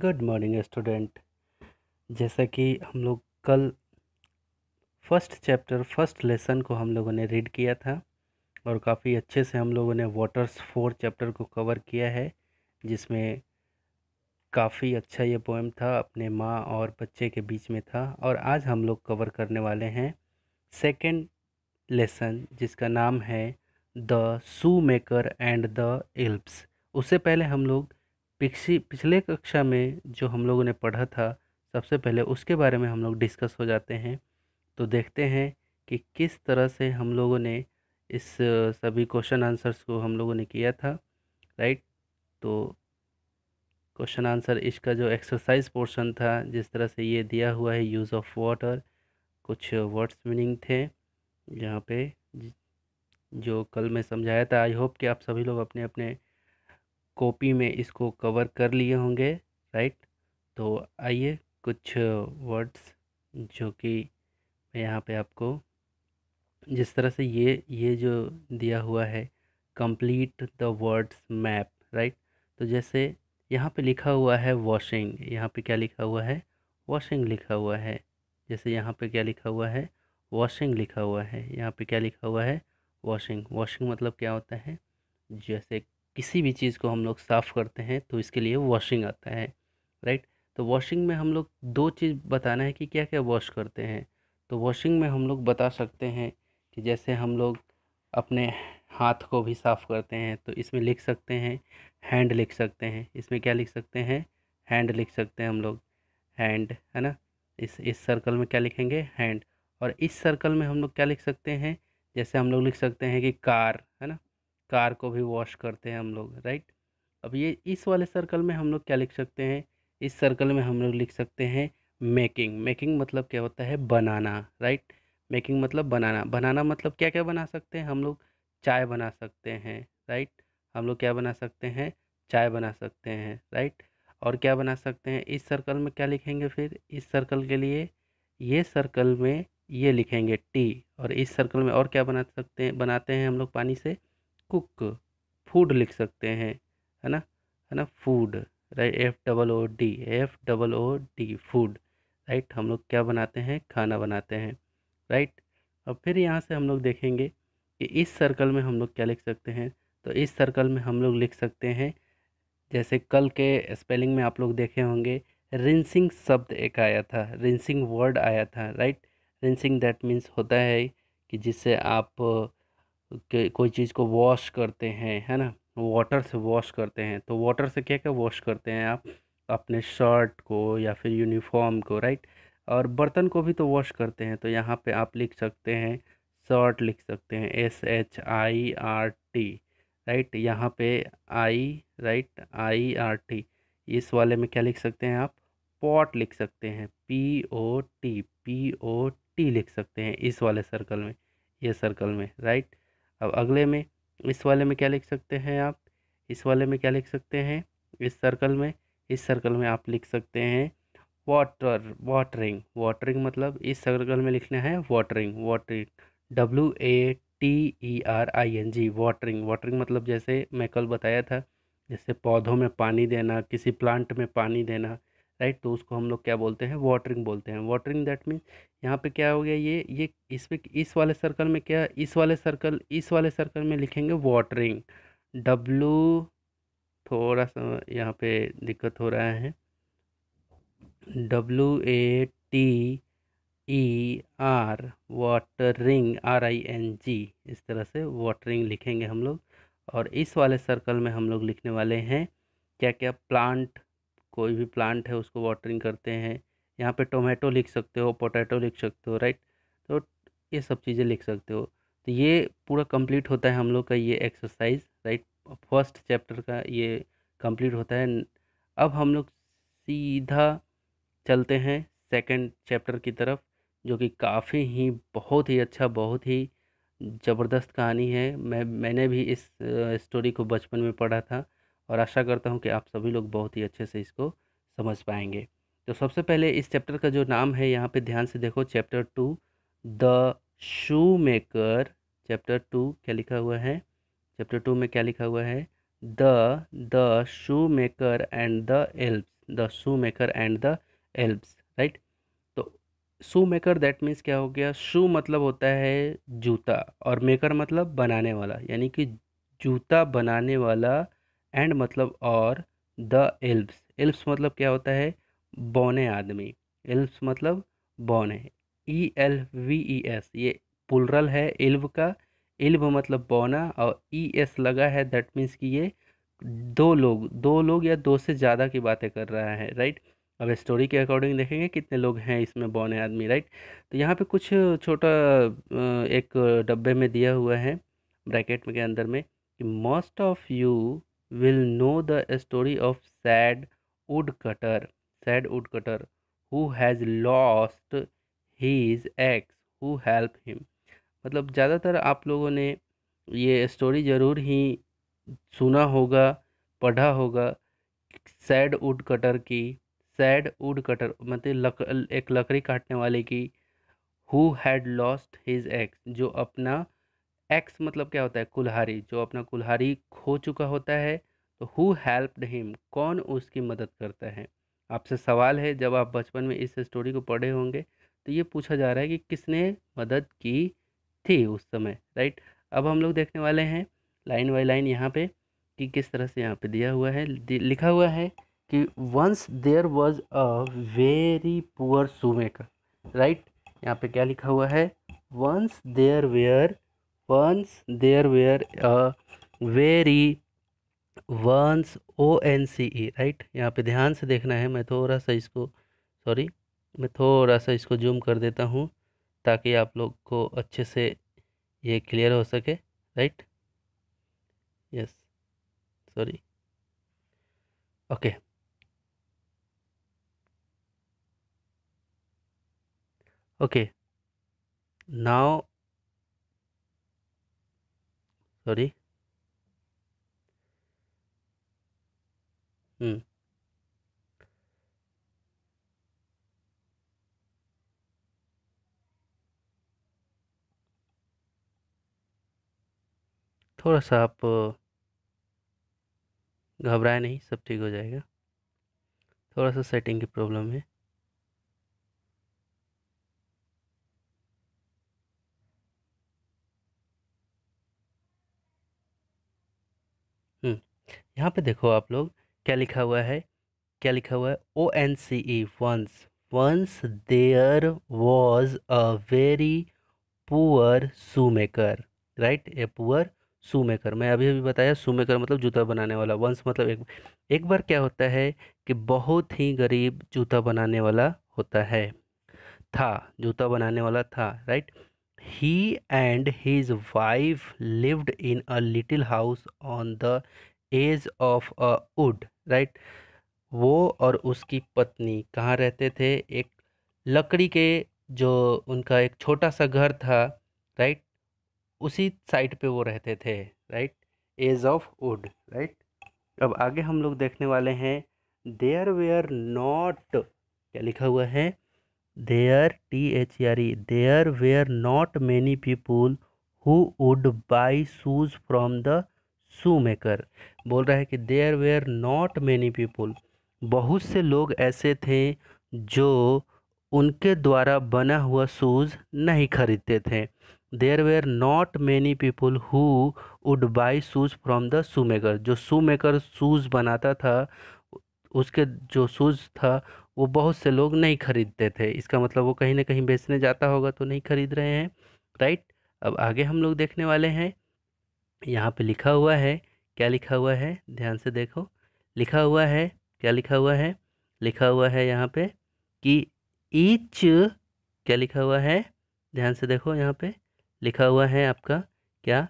Good morning student जैसा कि हम लोग कल फर्स्ट चैप्टर फर्स्ट लेसन को हम लोगों ने रीड किया था और काफ़ी अच्छे से हम लोगों ने वाटर्स फोर चैप्टर को कवर किया है जिसमें काफ़ी अच्छा ये पोएम था अपने माँ और बच्चे के बीच में था और आज हम लोग कवर करने वाले हैं सेकेंड लेसन जिसका नाम है the shoe maker and the elves उससे पहले हम लोग पिछली पिछले कक्षा में जो हम लोगों ने पढ़ा था सबसे पहले उसके बारे में हम लोग डिस्कस हो जाते हैं तो देखते हैं कि किस तरह से हम लोगों ने इस सभी क्वेश्चन आंसर्स को हम लोगों ने किया था राइट तो क्वेश्चन आंसर इसका जो एक्सरसाइज पोर्शन था जिस तरह से ये दिया हुआ है यूज़ ऑफ वाटर कुछ वर्ड्स मीनिंग थे यहाँ पे जो कल मैं समझाया था आई होप कि आप सभी लोग अपने अपने कॉपी में इसको कवर कर लिए होंगे राइट तो आइए कुछ वर्ड्स जो कि मैं यहाँ पे आपको जिस तरह से ये ये जो दिया हुआ है complete the words map right तो जैसे यहाँ पे लिखा हुआ है वॉशिंग यहाँ पे क्या लिखा हुआ है वॉशिंग लिखा हुआ है जैसे यहाँ पे क्या लिखा हुआ है वॉशिंग लिखा हुआ है यहाँ पे क्या लिखा हुआ है वॉशिंग वॉशिंग मतलब क्या होता है जैसे किसी भी चीज़ को हम लोग साफ़ करते हैं तो इसके लिए वॉशिंग आता है राइट तो वॉशिंग में हम लोग दो चीज़ बताना है कि क्या क्या वॉश करते हैं तो वॉशिंग में हम लोग बता सकते हैं कि जैसे हम लोग अपने हाथ को भी साफ़ करते हैं तो इसमें लिख सकते हैं हैंड लिख सकते हैं इसमें क्या लिख सकते हैं हैंड लिख सकते हैं हम लोग हैंड है ना इस इस सर्कल में क्या लिखेंगे हैंड और इस सर्कल में हम लोग क्या लिख सकते हैं जैसे हम लोग लिख सकते हैं कि कार कार को भी वॉश करते हैं हम लोग राइट अब ये इस वाले सर्कल में हम लोग क्या लिख सकते हैं इस सर्कल में हम लोग लिख सकते हैं मेकिंग मेकिंग मतलब क्या होता है बनाना राइट मेकिंग मतलब बनाना बनाना मतलब क्या क्या बना सकते हैं हम लोग चाय बना सकते हैं राइट हम लोग क्या बना सकते हैं चाय बना सकते हैं राइट और क्या बना सकते हैं इस सर्कल में क्या लिखेंगे फिर इस सर्कल के लिए ये सर्कल में ये लिखेंगे टी और इस सर्कल में और क्या बना सकते हैं बनाते हैं हम लोग पानी से कुक फूड लिख सकते हैं है ना है ना food right F double O D F double O D food right हम लोग क्या बनाते हैं खाना बनाते हैं राइट और फिर यहाँ से हम लोग देखेंगे कि इस सर्कल में हम लोग क्या लिख सकते हैं तो इस सर्कल में हम लोग लिख सकते हैं जैसे कल के स्पेलिंग में आप लोग देखे होंगे रिंसिंग शब्द एक आया था रिंसिंग वर्ड आया था राइट रिंसिंग दैट मीन्स होता है कि जिससे आप कोई चीज़ को वॉश करते हैं है ना वाटर से वॉश करते हैं तो वाटर से क्या क्या वॉश करते हैं आप अपने शर्ट को या फिर यूनिफॉर्म को राइट और बर्तन को भी तो वॉश करते हैं तो यहाँ पे आप लिख सकते हैं शर्ट लिख सकते हैं S H I R T right यहाँ पे I right I R T इस वाले में क्या लिख सकते हैं आप पॉट लिख सकते हैं P O T P O T लिख सकते हैं इस वाले सर्कल में ये सर्कल में राइट अब अगले में इस वाले में क्या लिख सकते हैं आप इस वाले में क्या लिख सकते हैं इस सर्कल में इस सर्कल में आप लिख सकते हैं वाटर वाटरिंग वाटरिंग मतलब इस सर्कल में लिखना है watering watering W A T E R I N G watering watering मतलब जैसे मैं कल बताया था जैसे पौधों में पानी देना किसी प्लांट में पानी देना राइट तो उसको हम लोग क्या बोलते हैं वाटरिंग बोलते हैं वाटरिंग दैट मीन्स यहाँ पे क्या हो गया ये ये इस पे इस वाले सर्कल में क्या इस वाले सर्कल इस वाले सर्कल में लिखेंगे वाटरिंग डब्लू थोड़ा सा यहाँ पे दिक्कत हो रहा है W A T E R watering R I N G इस तरह से वाटरिंग लिखेंगे हम लोग और इस वाले सर्कल में हम लोग लिखने वाले हैं क्या क्या प्लांट कोई भी प्लांट है उसको वाटरिंग करते हैं यहाँ पे टोमेटो लिख सकते हो पोटैटो लिख सकते हो राइट तो ये सब चीज़ें लिख सकते हो तो ये पूरा कंप्लीट होता है हम लोग का ये एक्सरसाइज राइट फर्स्ट चैप्टर का ये कंप्लीट होता है अब हम लोग सीधा चलते हैं सेकंड चैप्टर की तरफ जो कि काफ़ी ही बहुत ही अच्छा बहुत ही ज़बरदस्त कहानी है मैं मैंने भी इस स्टोरी को बचपन में पढ़ा था और आशा करता हूँ कि आप सभी लोग बहुत ही अच्छे से इसको समझ पाएंगे तो सबसे पहले इस चैप्टर का जो नाम है यहाँ पे ध्यान से देखो chapter two the shoe maker chapter two क्या लिखा हुआ है चैप्टर टू में क्या लिखा हुआ है the the shoe maker and the elves the shoe maker and the elves right तो शू मेकर दैट मीन्स क्या हो गया शू मतलब होता है जूता और मेकर मतलब बनाने वाला यानी कि जूता बनाने वाला एंड मतलब और द एल्ब्स एल्ब्स मतलब क्या होता है बौने आदमी एल्ब्स मतलब बौने E L V E S ये पुलरल है एल्ब का एल्ब मतलब बौना और ई e एस लगा है दैट मीन्स कि ये दो लोग दो लोग या दो से ज़्यादा की बातें कर रहा है राइट अब स्टोरी के अकॉर्डिंग देखेंगे कितने लोग हैं इसमें बौने आदमी राइट तो यहाँ पे कुछ छोटा एक डब्बे में दिया हुआ है ब्रैकेट के अंदर में कि most of you will know the story of sad woodcutter sad woodcutter who has lost his axe who help him मतलब ज़्यादातर आप लोगों ने ये स्टोरी ज़रूर ही सुना होगा पढ़ा होगा सैड वुड कटर की सैड वुड कटर मतलब लक, एक लकड़ी काटने वाले की who had lost his axe जो अपना एक्स मतलब क्या होता है कुल्हारी जो अपना कुल्हारी खो चुका होता है तो हु हेल्प्ड हिम कौन उसकी मदद करता है आपसे सवाल है जब आप बचपन में इस स्टोरी को पढ़े होंगे तो ये पूछा जा रहा है कि किसने मदद की थी उस समय राइट अब हम लोग देखने वाले हैं लाइन बाई लाइन यहाँ पे कि किस तरह से यहाँ पे दिया हुआ है लिखा हुआ है कि once there was a very poor shoemaker right यहाँ पे क्या लिखा हुआ है once there were Once there were a very once O N C E right यहाँ पे ध्यान से देखना है मैं थोड़ा सा इसको सॉरी मैं थोड़ा सा इसको जूम कर देता हूँ ताकि आप लोग को अच्छे से ये क्लियर हो सके right yes sorry okay okay now sorry hmm hmm. थोड़ा सा आप घबराए नहीं सब ठीक हो जाएगा थोड़ा सा सेटिंग की प्रॉब्लम है यहाँ पे देखो आप लोग क्या लिखा हुआ है क्या लिखा हुआ है O N C E once once there was a very poor shoe maker right a poor shoe maker मैं अभी अभी बताया शू मेकर मतलब जूता बनाने वाला वंस मतलब एक एक बार क्या होता है कि बहुत ही गरीब जूता बनाने वाला होता है था जूता बनाने वाला था right he and his wife lived in a little house on the edge of a wood right वो और उसकी पत्नी कहाँ रहते थे एक लकड़ी के जो उनका एक छोटा सा घर था राइट उसी साइड पे वो रहते थे right edge of wood right अब आगे हम लोग देखने वाले हैं देयर वेयर नॉट क्या लिखा हुआ है there T H R E there were not many people who would buy shoes from the shoe maker बोल रहा है कि there were not many people बहुत से लोग ऐसे थे जो उनके द्वारा बना हुआ शूज़ नहीं खरीदते थे there were not many people who would buy shoes from the shoe maker जो शू मेकर शूज़ बनाता था उसके जो शूज़ था वो बहुत से लोग नहीं खरीदते थे इसका मतलब वो कहीं ना कहीं बेचने जाता होगा तो नहीं खरीद रहे हैं राइट अब आगे हम लोग देखने वाले हैं यहाँ पे लिखा हुआ है क्या लिखा हुआ है ध्यान से देखो लिखा हुआ है क्या लिखा हुआ है लिखा हुआ है यहाँ पे कि ईच क्या लिखा हुआ है ध्यान से देखो यहाँ पे लिखा हुआ है आपका क्या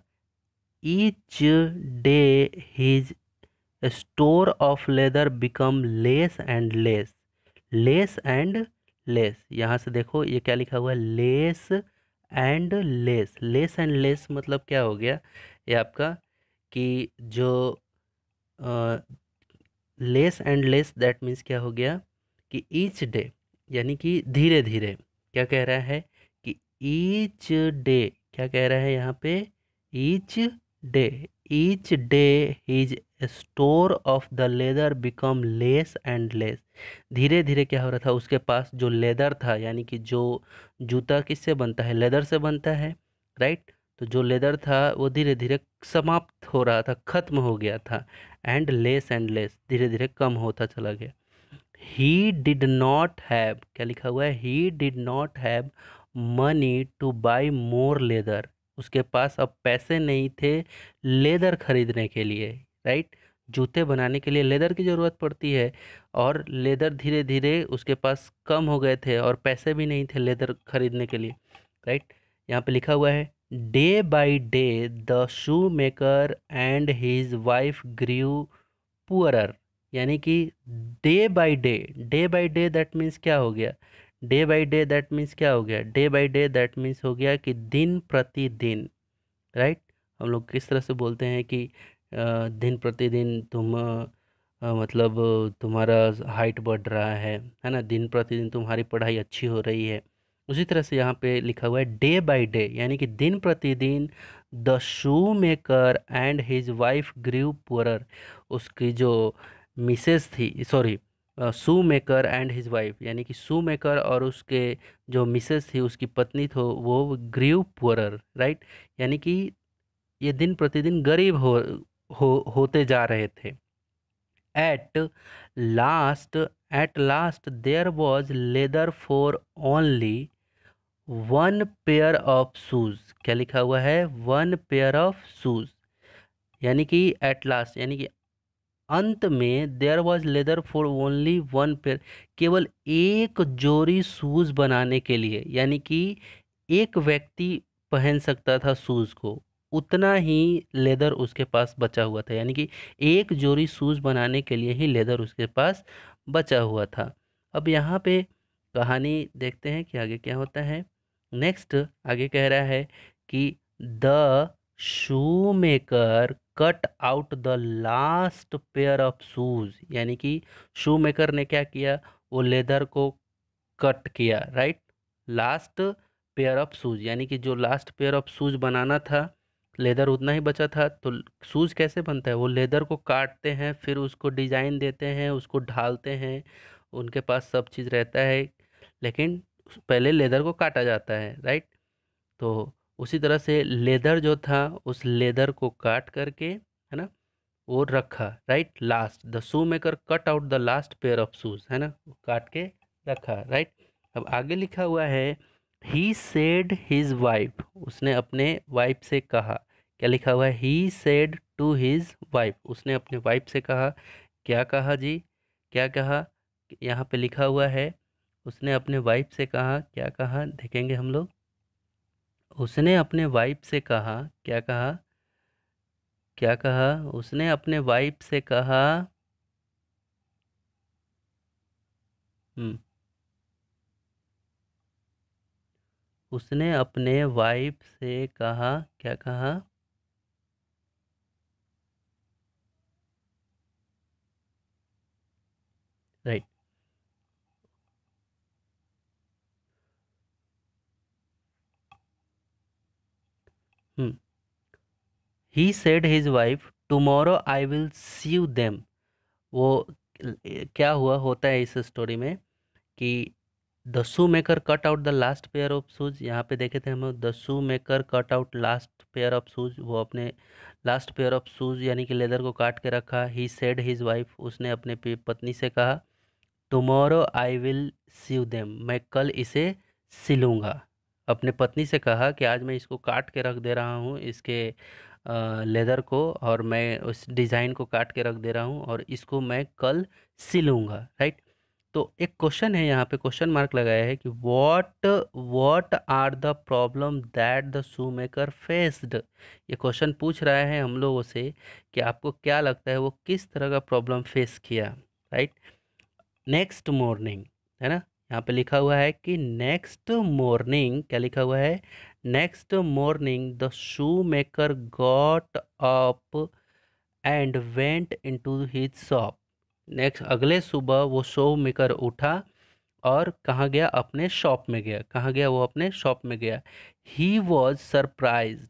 each day his store of leather become less and less less and less यहाँ से देखो ये क्या लिखा हुआ है less and less less and less मतलब क्या हो गया ये आपका कि जो less and less that means क्या हो गया कि ईच डे यानी कि धीरे धीरे क्या कह रहा है कि ईच डे क्या कह रहा है यहाँ पे each day each day his store of the leather become less and less धीरे धीरे क्या हो रहा था उसके पास जो लेदर था यानी कि जो जूता किससे बनता है लेदर से बनता है राइट तो जो लेदर था वो धीरे धीरे समाप्त हो रहा था ख़त्म हो गया था एंड लेस एंड लेस धीरे धीरे कम होता चला गया ही डिड नॉट हैव क्या लिखा हुआ है he did not have money to buy more leather उसके पास अब पैसे नहीं थे लेदर खरीदने के लिए राइट जूते बनाने के लिए लेदर की ज़रूरत पड़ती है और लेदर धीरे धीरे उसके पास कम हो गए थे और पैसे भी नहीं थे लेदर खरीदने के लिए राइट यहाँ पे लिखा हुआ है day by day the shoe maker and his wife grew poorer यानी कि day by day day by day that means क्या हो गया day by day that means क्या हो गया day by day that means हो गया कि दिन प्रतिदिन राइट right? हम लोग किस तरह से बोलते हैं कि दिन प्रतिदिन तुम मतलब तुम्हारा हाइट बढ़ रहा है है ना दिन प्रतिदिन तुम्हारी पढ़ाई अच्छी हो रही है उसी तरह से यहाँ पे लिखा हुआ है डे बाय डे यानी कि दिन प्रतिदिन the shoe maker and his wife grew poor उसकी जो मिसेस थी sorry shoe maker and his wife यानी कि शू मेकर और उसके जो मिसेस थी उसकी पत्नी थो वो ग्रीव पुअर राइट यानी कि ये दिन प्रतिदिन गरीब हो, हो होते जा रहे थे at last at last there was leather for only one pair of shoes क्या लिखा हुआ है वन पेयर ऑफ शूज़ यानी कि एट लास्ट यानी कि अंत में there was leather for only one pair केवल एक जोड़ी शूज़ बनाने के लिए यानी कि एक व्यक्ति पहन सकता था शूज़ को उतना ही लेदर उसके पास बचा हुआ था यानी कि एक जोड़ी शूज़ बनाने के लिए ही लेदर उसके पास बचा हुआ था अब यहाँ पे कहानी देखते हैं कि आगे क्या होता है नेक्स्ट आगे कह रहा है कि the shoe maker cut out the last pair of shoes यानी कि शू मेकर ने क्या किया वो लेदर को कट किया right last pair of shoes यानी कि जो लास्ट पेयर ऑफ शूज बनाना था लेदर उतना ही बचा था तो शूज़ कैसे बनता है वो लेदर को काटते हैं फिर उसको डिज़ाइन देते हैं उसको ढालते हैं उनके पास सब चीज़ रहता है लेकिन पहले लेदर को काटा जाता है राइट तो उसी तरह से लेदर जो था उस लेदर को काट करके है ना वो रखा right last the shoe maker cut out the last pair of shoes है ना काट के रखा राइट अब आगे लिखा हुआ है ही सेड हिज वाइफ उसने अपने वाइफ से कहा क्या लिखा हुआ है he said to his wife उसने अपने वाइफ से कहा क्या कहा जी क्या कहा यहाँ पे लिखा हुआ है उसने अपने वाइफ से कहा क्या कहा देखेंगे हम लोग उसने अपने वाइफ से कहा क्या कहा क्या कहा उसने अपने वाइफ से कहा हम्म। उसने अपने वाइफ से कहा क्या कहा he said his wife tomorrow I will sew them वो क्या हुआ होता है इस स्टोरी में कि the shoe maker cut out the last pair of shoes यहाँ पे देखे थे हम the shoe maker cut out last pair of shoes वो अपने लास्ट पेयर ऑफ शूज यानी कि लेदर को काट के रखा ही सेड हिज वाइफ उसने अपने पत्नी से कहा tomorrow I will sew them मैं कल इसे सिलूँगा अपने पत्नी से कहा कि आज मैं इसको काट के रख दे रहा हूँ इसके लेदर को और मैं उस डिज़ाइन को काट के रख दे रहा हूँ और इसको मैं कल सिलूँगा राइट तो एक क्वेश्चन है यहाँ पे क्वेश्चन मार्क लगाया है कि what what are the problem that the shoe maker faced ये क्वेश्चन पूछ रहा है हम लोगों से कि आपको क्या लगता है वो किस तरह का प्रॉब्लम फेस किया राइट नेक्स्ट मॉर्निंग है ना यहाँ पे लिखा हुआ है कि नेक्स्ट मॉर्निंग क्या लिखा हुआ है next morning the shoe maker got up and went into his shop next अगले सुबह वो शो मेकर उठा और कहाँ गया अपने शॉप में गया कहाँ गया वो अपने शॉप में गया ही वॉज सरप्राइज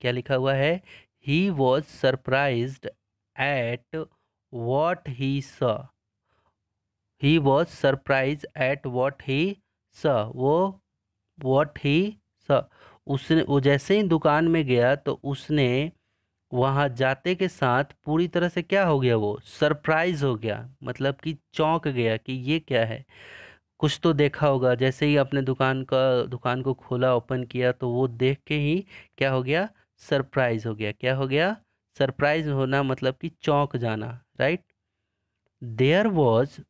क्या लिखा हुआ है he was surprise at what he saw he was surprise at what he saw वो वॉट ही स उसने वो जैसे ही दुकान में गया तो उसने वहाँ जाते के साथ पूरी तरह से क्या हो गया वो सरप्राइज हो गया मतलब कि चौंक गया कि ये क्या है कुछ तो देखा होगा जैसे ही अपने दुकान का दुकान को खोला ओपन किया तो वो देख के ही क्या हो गया सरप्राइज हो गया क्या हो गया सरप्राइज होना मतलब कि चौंक जाना राइट देयर वॉज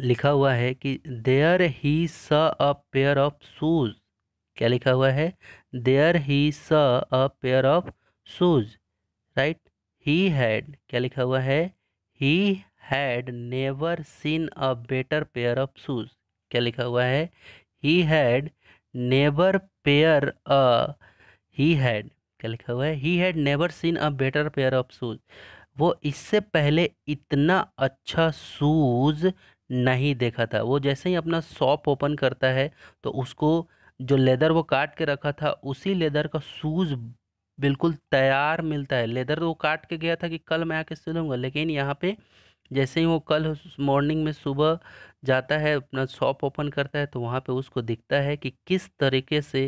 लिखा हुआ है कि there he saw a pair of shoes क्या लिखा हुआ है there he saw a pair of shoes right he had क्या लिखा हुआ है he had never seen a better pair of shoes क्या लिखा हुआ है he had never pair a he had क्या लिखा हुआ है he had never seen a better pair of shoes वो इससे पहले इतना अच्छा शूज़ नहीं देखा था वो जैसे ही अपना शॉप ओपन करता है तो उसको जो लेदर वो काट के रखा था उसी लेदर का शूज़ बिल्कुल तैयार मिलता है लेदर तो वो काट के गया था कि कल मैं आके सिलूँगा लेकिन यहाँ पे जैसे ही वो कल मॉर्निंग में सुबह जाता है अपना शॉप ओपन करता है तो वहाँ पे उसको दिखता है कि किस तरीके से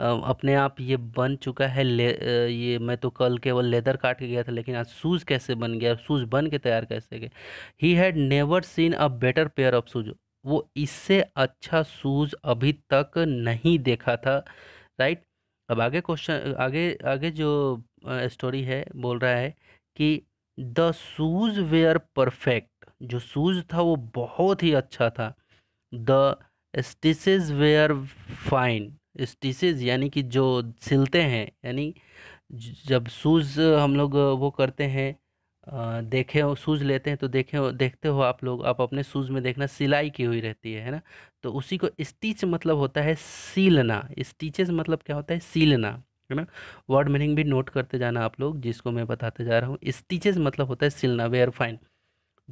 अपने आप ये बन चुका है ले ये मैं तो कल केवल लेदर काट के गया था लेकिन आज शूज़ कैसे बन गया शूज़ बन के तैयार कैसे गए he had never seen a better pair of shoes वो इससे अच्छा शूज़ अभी तक नहीं देखा था राइट अब आगे क्वेश्चन आगे आगे जो स्टोरी है बोल रहा है कि द शूज़ वेयर परफेक्ट जो शूज़ था वो बहुत ही अच्छा था the stitches were fine stitches यानी कि जो सिलते हैं यानी जब शूज़ हम लोग वो करते हैं देखे हो शूज़ लेते हैं तो देखे हो देखते हो आप लोग आप अपने शूज़ में देखना सिलाई की हुई रहती है है ना तो उसी को स्टिच मतलब होता है सीलना स्टिचेस मतलब क्या होता है सीलना है ना वर्ड मीनिंग भी नोट करते जाना आप लोग जिसको मैं बताते जा रहा हूँ स्टिचेज मतलब होता है सिलना वेयर फाइन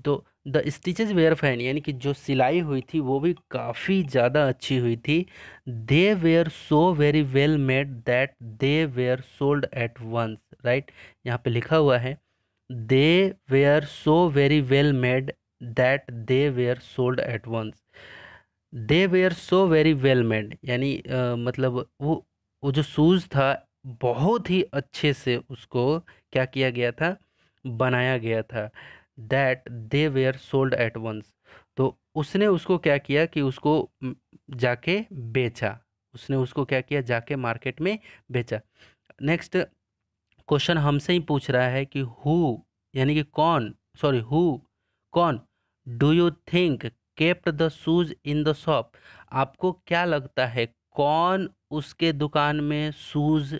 तो द स्टिचेज वेयर फाइन यानी कि जो सिलाई हुई थी वो भी काफ़ी ज़्यादा अच्छी हुई थी they were so very well made that they were sold at once right यहाँ पे लिखा हुआ है they were so very well made that they were sold at once they were so very well made यानी मतलब वो वो जो शूज़ था बहुत ही अच्छे से उसको क्या किया गया था बनाया गया था that they were sold at once तो उसने उसको क्या किया कि उसको जाके बेचा उसने उसको क्या किया जाके मार्केट में बेचा नेक्स्ट क्वेश्चन हमसे ही पूछ रहा है कि हु यानी कि कौन सॉरी हु कौन do you think kept the shoes in the shop आपको क्या लगता है कौन उसके दुकान में शूज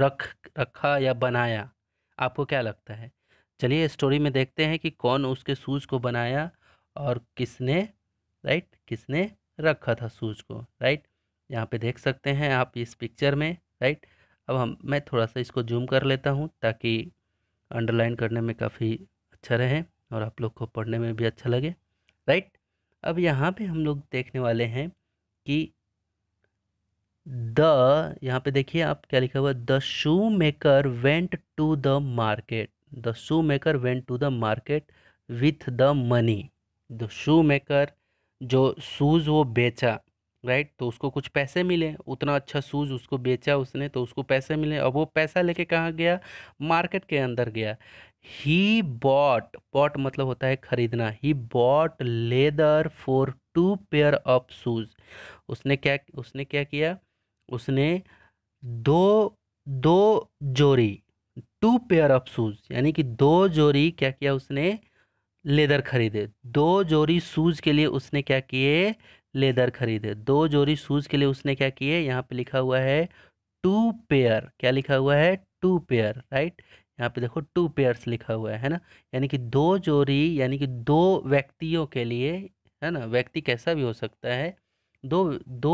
रख रखा या बनाया आपको क्या लगता है चलिए स्टोरी में देखते हैं कि कौन उसके सूज को बनाया और किसने राइट किसने रखा था सूज को राइट यहाँ पे देख सकते हैं आप इस पिक्चर में राइट अब हम मैं थोड़ा सा इसको जूम कर लेता हूँ ताकि अंडरलाइन करने में काफ़ी अच्छा रहे और आप लोग को पढ़ने में भी अच्छा लगे राइट अब यहाँ पे हम लोग देखने वाले हैं कि द यहाँ पे देखिए आप क्या लिखा हुआ the shoe maker went to the market the shoe maker went to the market with the money the shoe maker जो शूज़ वो बेचा राइट तो उसको कुछ पैसे मिले उतना अच्छा शूज़ उसको बेचा उसने तो उसको पैसे मिले अब वो पैसा लेके कहाँ गया मार्केट के अंदर गया ही बॉट बॉट मतलब होता है ख़रीदना he bought leather for two pair of shoes उसने क्या उसने क्या किया उसने दो दो जोड़ी टू पेयर ऑफ शूज़ यानी कि दो जोड़ी क्या किया उसने लेदर खरीदे दो जोड़ी शूज़ के लिए उसने क्या किए लेदर खरीदे दो जोड़ी शूज़ के लिए उसने क्या किए यहाँ पे लिखा हुआ है टू पेयर क्या लिखा हुआ है टू पेयर राइट यहाँ पे देखो टू पेयर्स लिखा हुआ है ना यानी कि दो जोड़ी यानी कि दो व्यक्तियों के लिए है ना व्यक्ति कैसा भी हो सकता है दो दो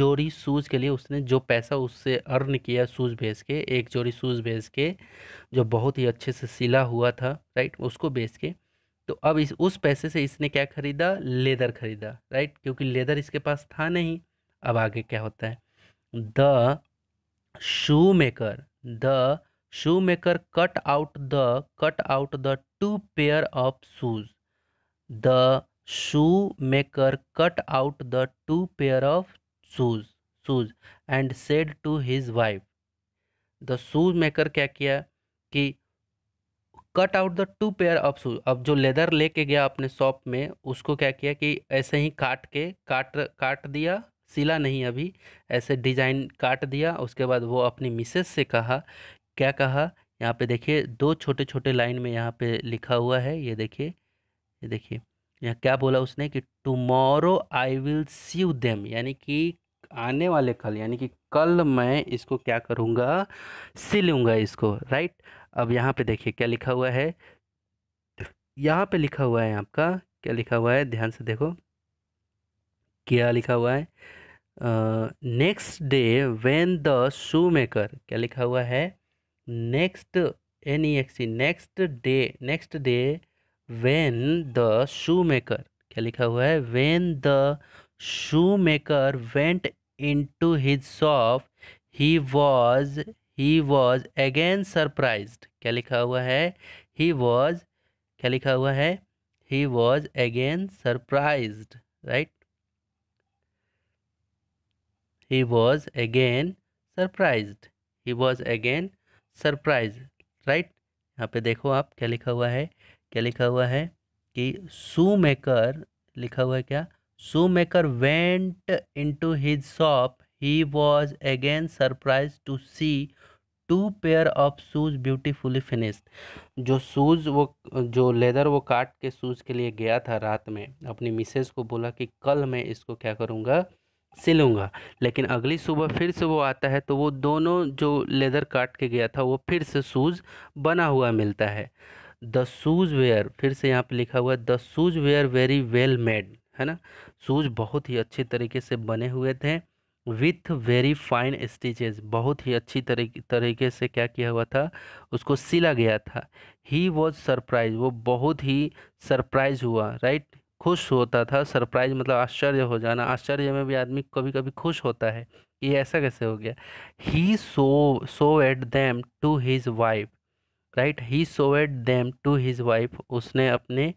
जोड़ी शूज़ के लिए उसने जो पैसा उससे अर्न किया शूज़ बेच के एक जोड़ी शूज़ बेच के जो बहुत ही अच्छे से सिला हुआ था राइट उसको बेच के तो अब इस उस पैसे से इसने क्या ख़रीदा लेदर ख़रीदा राइट क्योंकि लेदर इसके पास था नहीं अब आगे क्या होता है the shoe maker the shoe maker cut out the cut out the two pair of shoes the shoe maker cut out the two pair of shoes shoes and said to his wife the shoe maker क्या किया कि cut out the two pair of shoes अब जो leather लेके गया अपने shop में उसको क्या किया कि ऐसे ही काट के काट काट दिया सिला नहीं अभी ऐसे डिजाइन काट दिया उसके बाद वो अपनी मिसेस से कहा क्या कहा यहाँ पे देखिए दो छोटे छोटे लाइन में यहाँ पे लिखा हुआ है ये देखिए ये देखिए यहाँ क्या बोला उसने कि tomorrow I will see them यानी कि आने वाले कल यानी कि कल मैं इसको क्या करूँगा लूँगा इसको राइट अब यहाँ पे देखिए क्या लिखा हुआ है यहाँ पे लिखा हुआ है आपका क्या लिखा हुआ है ध्यान से देखो क्या लिखा हुआ है next day when the shoe maker क्या लिखा हुआ है next N E X next day next day when the shoe maker क्या लिखा हुआ है when the shoe maker went into his shop he was he was again surprise क्या लिखा हुआ है ही वॉज क्या लिखा हुआ है he was again surprise right he was again surprise he was again surprise right यहाँ पे देखो आप क्या लिखा हुआ है क्या लिखा हुआ है कि शू मेकर लिखा हुआ है क्या shoe maker went into his shop he was again surprise to see two pair of shoes beautifully finished जो शूज़ वो जो लेदर वो काट के शूज़ के लिए गया था रात में अपनी मिसेज को बोला कि कल मैं इसको क्या करूँगा सिलूँगा लेकिन अगली सुबह फिर से वो आता है तो वो दोनों जो लेदर काट के गया था वो फिर से शूज़ बना हुआ मिलता है द शूज़ वेयर फिर से यहाँ पे लिखा हुआ है the shoes were very well made है ना शूज़ बहुत ही अच्छे तरीके से बने हुए थे विथ वेरी फाइन स्टिचेज बहुत ही अच्छी तरीके तरीके से क्या किया हुआ था उसको सिला गया था ही वॉज सरप्राइज वो बहुत ही सरप्राइज हुआ राइट खुश होता था सरप्राइज मतलब आश्चर्य हो जाना आश्चर्य में भी आदमी कभी कभी खुश होता है ये ऐसा कैसे हो गया he so showed them to his wife right he showed them to his wife उसने अपने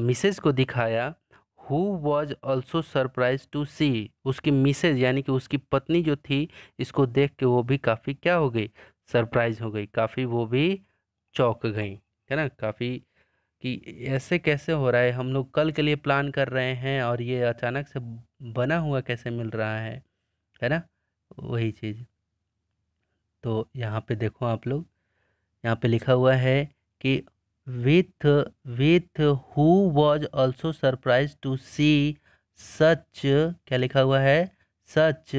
मिसेज को दिखाया who was also surprise to see उसकी मिसेज यानी कि उसकी पत्नी जो थी इसको देख के वो भी काफ़ी क्या हो गई सरप्राइज हो गई काफ़ी वो भी चौक गई है ना काफ़ी कि ऐसे कैसे हो रहा है हम लोग कल के लिए प्लान कर रहे हैं और ये अचानक से बना हुआ कैसे मिल रहा है है ना वही चीज़ तो यहाँ पे देखो आप लोग यहाँ पे लिखा हुआ है कि with with who was also surprise to see such क्या लिखा हुआ है such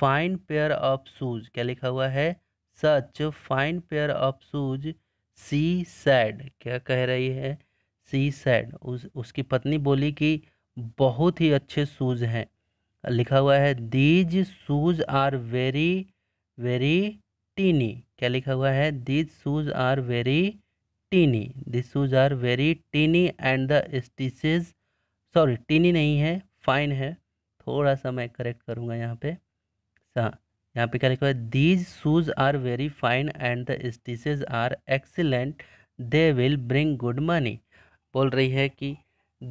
fine pair of shoes क्या लिखा हुआ है such fine pair of shoes she said क्या कह रही है सी सैड उस उसकी पत्नी बोली कि बहुत ही अच्छे शूज हैं लिखा हुआ है these shoes are very very tiny क्या लिखा हुआ है these shoes are very tiny this shoes are very tiny and the stitches sorry tiny नहीं है फाइन है थोड़ा सा मैं करेक्ट करूँगा यहाँ पे यहाँ पे क्या लिखा हुआ है these shoes are very fine and the stitches are excellent they will bring good money बोल रही है कि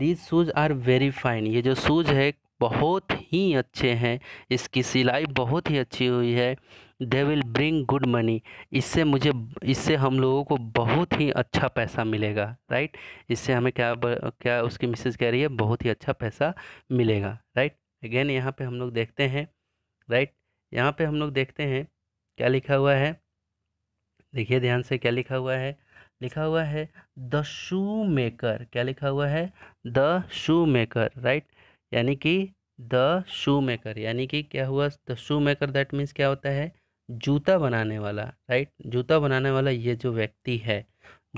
these shoes are very fine ये जो शूज है बहुत ही अच्छे हैं इसकी सिलाई बहुत ही अच्छी हुई है they will bring good money इससे मुझे इससे हम लोगों को बहुत ही अच्छा पैसा मिलेगा राइट इससे हमें क्या क्या उसकी मिसेज कह रही है बहुत ही अच्छा पैसा मिलेगा राइट अगेन यहाँ पे हम लोग देखते हैं राइट यहाँ पे हम लोग देखते हैं क्या लिखा हुआ है देखिए ध्यान से क्या लिखा हुआ है लिखा हुआ है द शू मेकर क्या लिखा हुआ है द शू मेकर राइट यानी कि द शू मेकर यानी कि क्या हुआ the shoe shoemaker that means क्या होता है जूता बनाने वाला राइट जूता बनाने वाला ये जो व्यक्ति है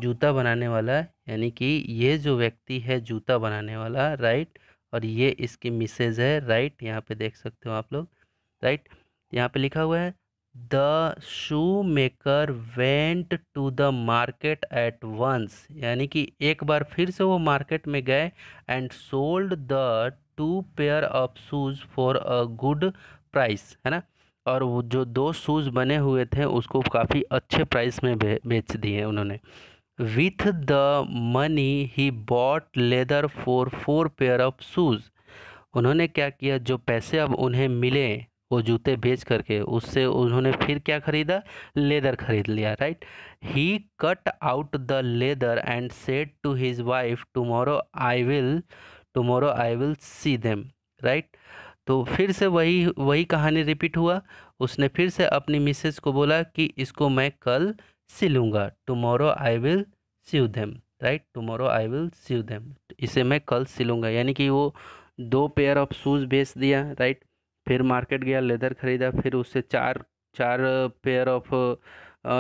जूता बनाने वाला यानी कि ये जो व्यक्ति है जूता बनाने वाला राइट और ये इसकी मिसेज है राइट यहाँ पे देख सकते हो आप लोग राइट यहाँ पे लिखा हुआ है the shoe maker went to the market at once यानी कि एक बार फिर से वो मार्केट में गए and sold the two pair of shoes for a good price है ना और वो जो दो शूज़ बने हुए थे उसको काफ़ी अच्छे प्राइस में बेच दिए उन्होंने with the money he bought leather for four pair of shoes उन्होंने क्या किया जो पैसे अब उन्हें मिले वो जूते बेच करके उससे उन्होंने फिर क्या ख़रीदा लेदर ख़रीद लिया right he cut out the leather and said to his wife tomorrow I will tomorrow I will see them right तो फिर से वही वही कहानी रिपीट हुआ उसने फिर से अपनी मिसेज को बोला कि इसको मैं कल सिलूँगा tomorrow I will sew them right tomorrow I will sew them इसे मैं कल सिलूँगा यानी कि वो दो पेयर ऑफ शूज़ बेच दिया राइट फिर मार्केट गया लेदर ख़रीदा फिर उससे चार चार पेयर ऑफ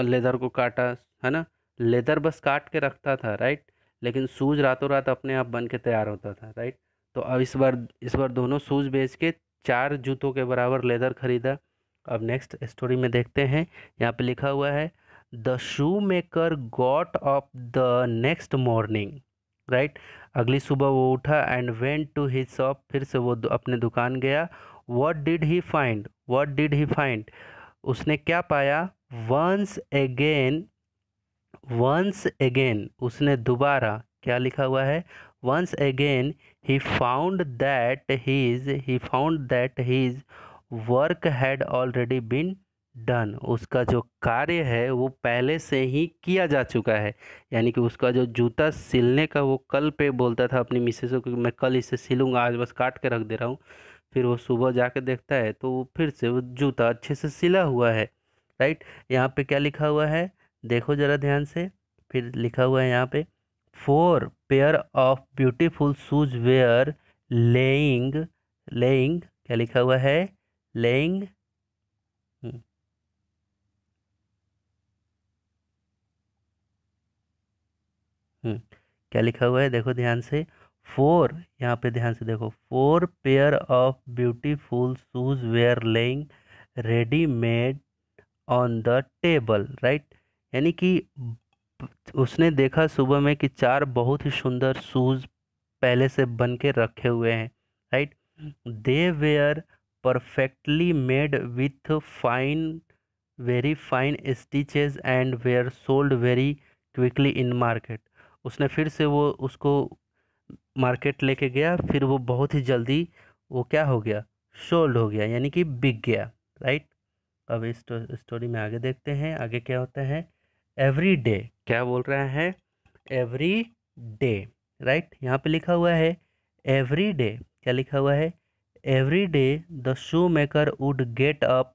लेदर को काटा है ना लेदर बस काट के रखता था राइट लेकिन शूज़ रातों रात अपने आप बन के तैयार होता था राइट तो अब इस बार इस बार दोनों शूज़ बेच के चार जूतों के बराबर लेदर ख़रीदा अब नेक्स्ट स्टोरी में देखते हैं यहाँ पे लिखा हुआ है the shoe maker got off the next morning right अगली सुबह वो उठा and went to his shop फिर से वो अपने दुकान गया what did he find what did he find उसने क्या पाया वंस अगेन वंस अगेन उसने दोबारा क्या लिखा हुआ है once again he found that his he found that his work had already been done उसका जो कार्य है वो पहले से ही किया जा चुका है यानी कि उसका जो जूता सिलने का वो कल पे बोलता था अपनी मिसेस को कि मैं कल इसे सिलूँगा आज बस काट के रख दे रहा हूँ फिर वो सुबह जाके देखता है तो वो फिर से वो जूता अच्छे से सिला हुआ है राइट यहाँ पे क्या लिखा हुआ है देखो ज़रा ध्यान से फिर लिखा हुआ है यहाँ पर four pair of beautiful shoes were lying lying क्या लिखा हुआ है लेइंग हम्म।, हम्म क्या लिखा हुआ है देखो ध्यान से फोर यहाँ पे ध्यान से देखो four pair of beautiful shoes were lying ready made on the table right यानी कि उसने देखा सुबह में कि चार बहुत ही सुंदर शूज़ पहले से बन के रखे हुए हैं right they were perfectly made with fine very fine stitches and were sold very quickly in market उसने फिर से वो उसको मार्केट लेके गया फिर वो बहुत ही जल्दी वो क्या हो गया सोल्ड हो गया यानी कि बिक गया राइट अब इस स्टोरी में आगे देखते हैं आगे क्या होता है एवरी डे क्या बोल रहा है एवरी डे राइट यहाँ पे लिखा हुआ है एवरी डे क्या लिखा हुआ है every day the shoe shoemaker would get up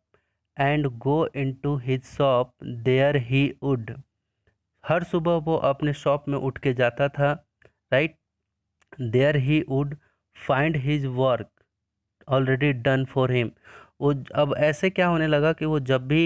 and go into his shop there he would हर सुबह वो अपने शॉप में उठ के जाता था right there he would find his work already done for him वो अब ऐसे क्या होने लगा कि वो जब भी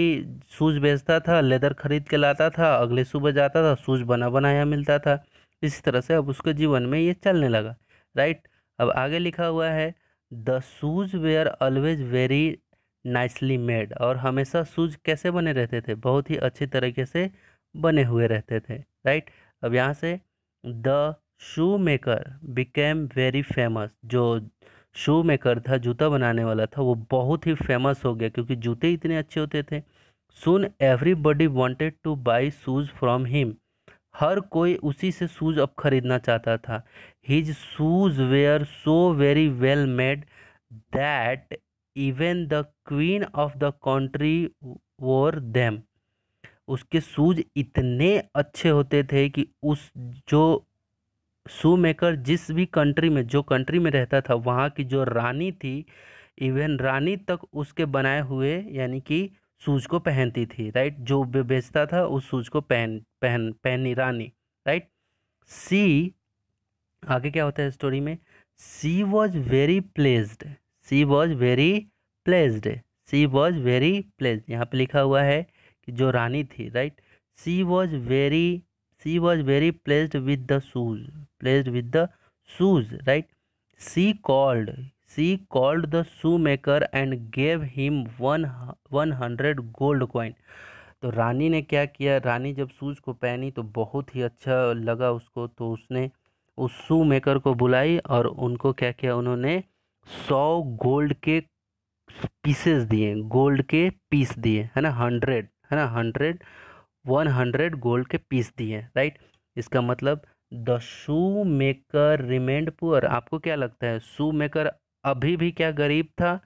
शूज़ बेचता था लेदर ख़रीद के लाता था अगले सुबह जाता था शूज़ बना बनाया मिलता था इसी तरह से अब उसके जीवन में ये चलने लगा राइट अब आगे लिखा हुआ है the shoes were always very nicely made और हमेशा शूज़ कैसे बने रहते थे बहुत ही अच्छे तरीके से बने हुए रहते थे राइट अब यहाँ से the shoe shoemaker became very famous जो शो मेकर था जूता बनाने वाला था वो बहुत ही फेमस हो गया क्योंकि जूते इतने अच्छे होते थे सुन everybody wanted to buy shoes from him हर कोई उसी से शूज़ अब खरीदना चाहता था his shoes were so very well made that even the queen of the country wore them उसके शूज इतने अच्छे होते थे कि उस जो शू मेकर जिस भी कंट्री में जो कंट्री में रहता था वहाँ की जो रानी थी इवन रानी तक उसके बनाए हुए यानी कि शूज को पहनती थी राइट जो बेचता था उस शूज को पहन पहन पहनी रानी राइट सी आगे क्या होता है स्टोरी में she was very pleased she was very pleased she was very pleased यहाँ पे लिखा हुआ है कि जो रानी थी right she was very she was very pleased with the shoes pleased with the shoes right she called she called the shoe and gave him one one hundred gold coin तो रानी ने क्या किया रानी जब शूज़ को पहनी तो बहुत ही अच्छा लगा उसको तो उसने उस शू मेकर को बुलाई और उनको क्या किया उन्होंने सौ गोल्ड के पीसेस दिए गोल्ड के पीस दिए है ना हंड्रेड है ना हंड्रेड वन हंड्रेड गोल्ड के पीस दिए राइट इसका मतलब the shoe shoemaker remained poor आपको क्या लगता है शू मेकर अभी भी क्या गरीब था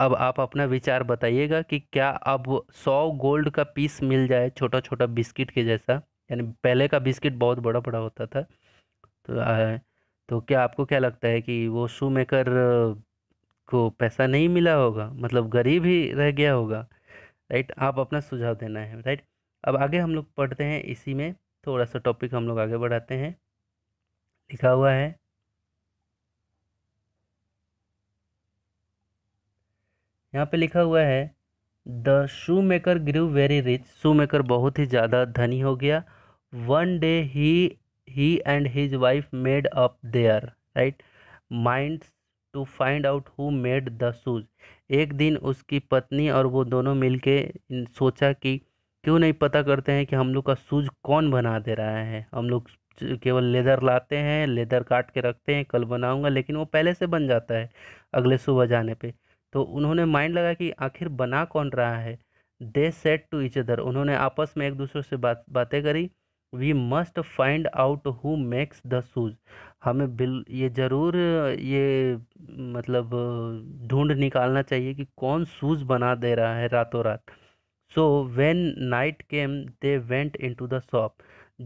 अब आप अपना विचार बताइएगा कि क्या अब सौ गोल्ड का पीस मिल जाए छोटा छोटा बिस्किट के जैसा यानी पहले का बिस्किट बहुत बड़ा बड़ा होता था तो आ, तो क्या आपको क्या लगता है कि वो शू मेकर को पैसा नहीं मिला होगा मतलब गरीब ही रह गया होगा राइट आप अपना सुझाव देना है राइट अब आगे हम लोग पढ़ते हैं इसी में थोड़ा सा टॉपिक हम लोग आगे बढ़ाते हैं लिखा हुआ है यहाँ पे लिखा हुआ है the shoe shoemaker grew very rich shoemaker बहुत ही ज़्यादा धनी हो गया one day he he and his wife made up their right mind to find out who made the shoes एक दिन उसकी पत्नी और वो दोनों मिलके सोचा कि क्यों नहीं पता करते हैं कि हम लोग का शूज़ कौन बना दे रहा है हम लोग केवल लेदर लाते हैं लेदर काट के रखते हैं कल बनाऊंगा लेकिन वो पहले से बन जाता है अगले सुबह जाने पे तो उन्होंने माइंड लगा कि आखिर बना कौन रहा है they set to each other उन्होंने आपस में एक दूसरे से बात बातें करी we must find out who makes the shoes हमें बिल ये ज़रूर ये मतलब ढूंढ निकालना चाहिए कि कौन शूज़ बना दे रहा है रातों रात so when night came they went into the shop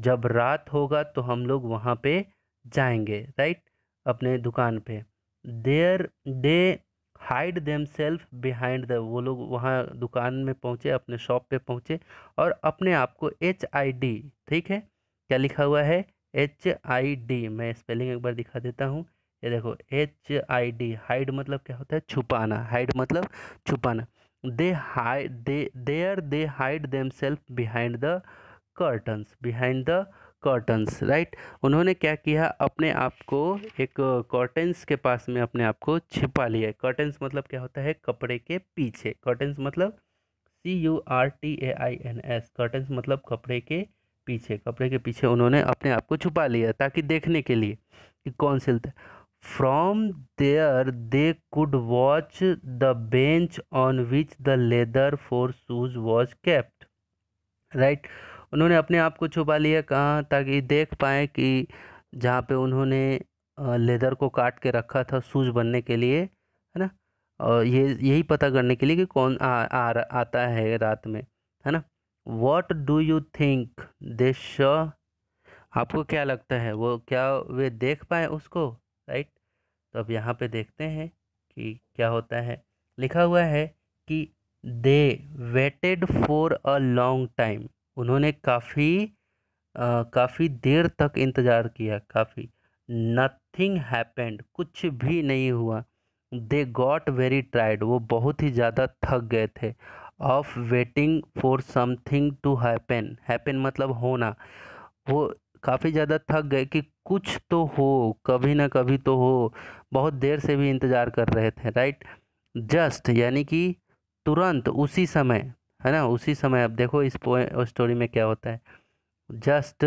जब रात होगा तो हम लोग वहाँ पे जाएंगे राइट अपने दुकान पे there they hide themself behind the वो लोग वहाँ दुकान में पहुँचे अपने शॉप पे पहुँचे और अपने आप को एच आई डी ठीक है क्या लिखा हुआ है एच आई डी मैं स्पेलिंग एक बार दिखा देता हूँ ये देखो एच आई डी हाइड मतलब क्या होता है छुपाना हाइड मतलब छुपाना hide they there they hide themself behind the curtains behind the curtains right उन्होंने क्या किया अपने आप को एक कर्टन्स uh, के पास में अपने आप को छिपा लिया कर्टन्स मतलब क्या होता है कपड़े के पीछे कर्टन्स मतलब C U R T A I N S curtains मतलब कपड़े के पीछे कपड़े के पीछे उन्होंने अपने आप को छुपा लिया ताकि देखने के लिए कि कौन सिलता है from there they could watch the bench on which the leather for shoes was kept right उन्होंने अपने आप को छुपा लिया कहाँ ताकि देख पाए कि जहाँ पे उन्होंने लेदर को काट के रखा था शूज बनने के लिए है ना और ये यही पता करने के लिए कि कौन आ, आ, आता है रात में है ना what do you think they आपको क्या लगता है वो क्या वे देख पाए उसको राइट तो अब यहाँ पे देखते हैं कि क्या होता है लिखा हुआ है कि they waited for a long time उन्होंने काफ़ी काफ़ी देर तक इंतज़ार किया काफ़ी नथिंग हैपेंड कुछ भी नहीं हुआ दे गॉट वेरी ट्राइड वो बहुत ही ज़्यादा थक गए थे of waiting for something to happen happen मतलब होना वो काफ़ी ज़्यादा थक गए कि कुछ तो हो कभी ना कभी तो हो बहुत देर से भी इंतज़ार कर रहे थे राइट जस्ट यानी कि तुरंत उसी समय है ना उसी समय अब देखो इस स्टोरी में क्या होता है जस्ट